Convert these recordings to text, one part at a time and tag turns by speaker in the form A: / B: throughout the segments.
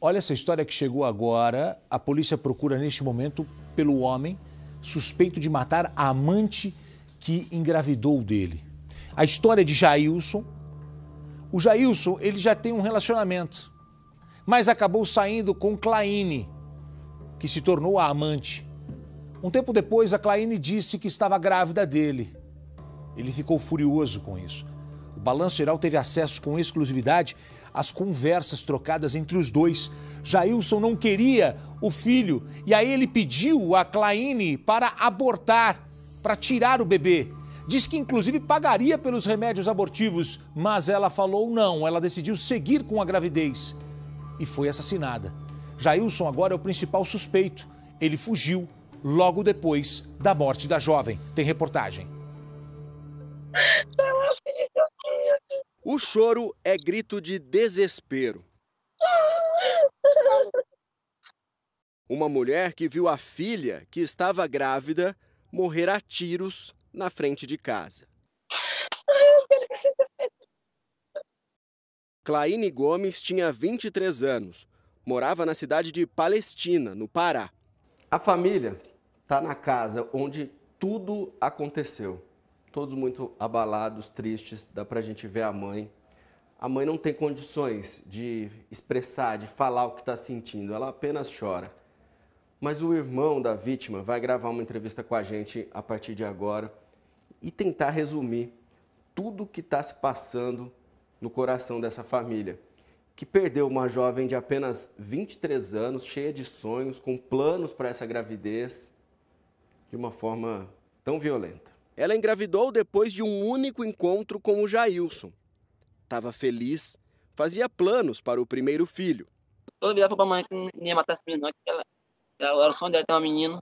A: Olha essa história que chegou agora. A polícia procura neste momento pelo homem suspeito de matar a amante que engravidou dele. A história de Jailson. O Jailson, ele já tem um relacionamento, mas acabou saindo com Claine, que se tornou a amante. Um tempo depois, a Claine disse que estava grávida dele. Ele ficou furioso com isso. O Balanço Geral teve acesso com exclusividade as conversas trocadas entre os dois. Jailson não queria o filho e aí ele pediu a Claine para abortar, para tirar o bebê. Diz que inclusive pagaria pelos remédios abortivos, mas ela falou não, ela decidiu seguir com a gravidez e foi assassinada. Jailson agora é o principal suspeito. Ele fugiu logo depois da morte da jovem. Tem reportagem. O choro é grito de desespero.
B: Uma mulher que viu a filha, que estava grávida, morrer a tiros na frente de casa. Claine Gomes tinha 23 anos. Morava na cidade de Palestina, no Pará. A família está na casa onde tudo aconteceu todos muito abalados, tristes. Dá para a gente ver a mãe. A mãe não tem condições de expressar, de falar o que está sentindo, ela apenas chora. Mas o irmão da vítima vai gravar uma entrevista com a gente a partir de agora e tentar resumir tudo o que está se passando no coração dessa família, que perdeu uma jovem de apenas 23 anos, cheia de sonhos, com planos para essa gravidez, de uma forma tão violenta. Ela engravidou depois de um único encontro com o Jailson. Estava feliz, fazia planos para o primeiro filho. Todo foi para a mãe que não
C: ia matar esse menino, que ela, ela era só sonho ter uma menina.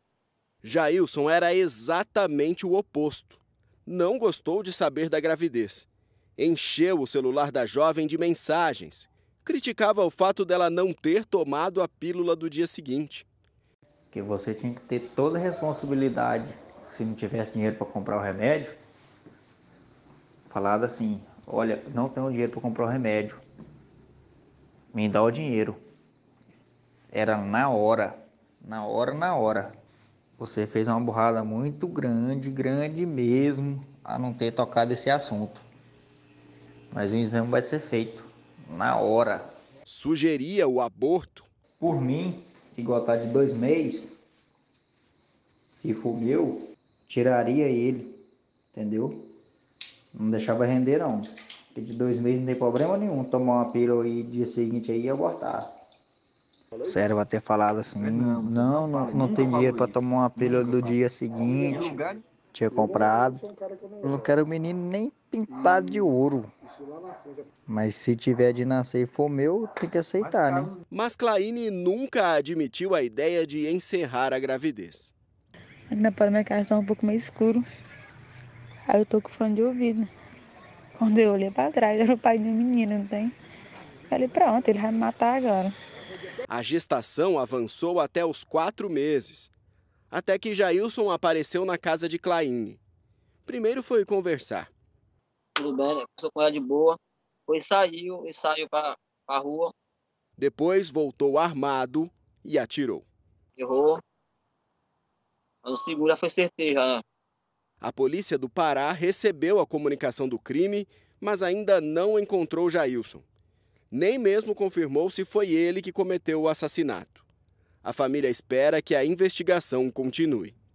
B: Jailson era exatamente o oposto. Não gostou de saber da gravidez. Encheu o celular da jovem de mensagens. Criticava o fato dela não ter tomado a pílula do dia seguinte.
C: Que você tinha que ter toda a responsabilidade se não tivesse dinheiro para comprar o remédio, falado assim: Olha, não tenho dinheiro para comprar o remédio, me dá o dinheiro. Era na hora, na hora, na hora. Você fez uma burrada muito grande, grande mesmo, a não ter tocado esse assunto. Mas o exame vai ser feito na hora.
B: Sugeria
C: o aborto? Por mim, igual tá de dois meses, se for meu, tiraria ele, entendeu? Não deixava render não. Porque de dois meses não tem problema nenhum tomar uma pílula e dia seguinte aí abortar. Sério, vai ter falado assim, não, não, não, não tem dinheiro para tomar uma pílula do dia é seguinte. Tinha comprado. É eu não quero o menino nem pintado de hum, ouro.
B: É
C: Mas se tiver de nascer e for meu, tem que aceitar, né?
B: Mas Claine nunca admitiu a ideia de encerrar a gravidez.
C: Aqui na parte da minha casa estava tá um pouco meio escuro. Aí eu tô com fone de ouvido. Quando eu olhei para trás, era o pai do menino, não tem? falei, pronto, ele vai me matar agora.
B: A gestação avançou até os quatro meses. Até que Jailson apareceu na casa de Claine. Primeiro foi conversar.
C: Tudo bem, né? começou com ela de boa. Foi saiu e saiu para a rua.
B: Depois voltou armado e atirou. Errou. Mas o segundo já foi certeza. Né? A polícia do Pará recebeu a comunicação do crime, mas ainda não encontrou Jailson. Nem mesmo confirmou se foi ele que cometeu o assassinato. A família espera que a investigação continue.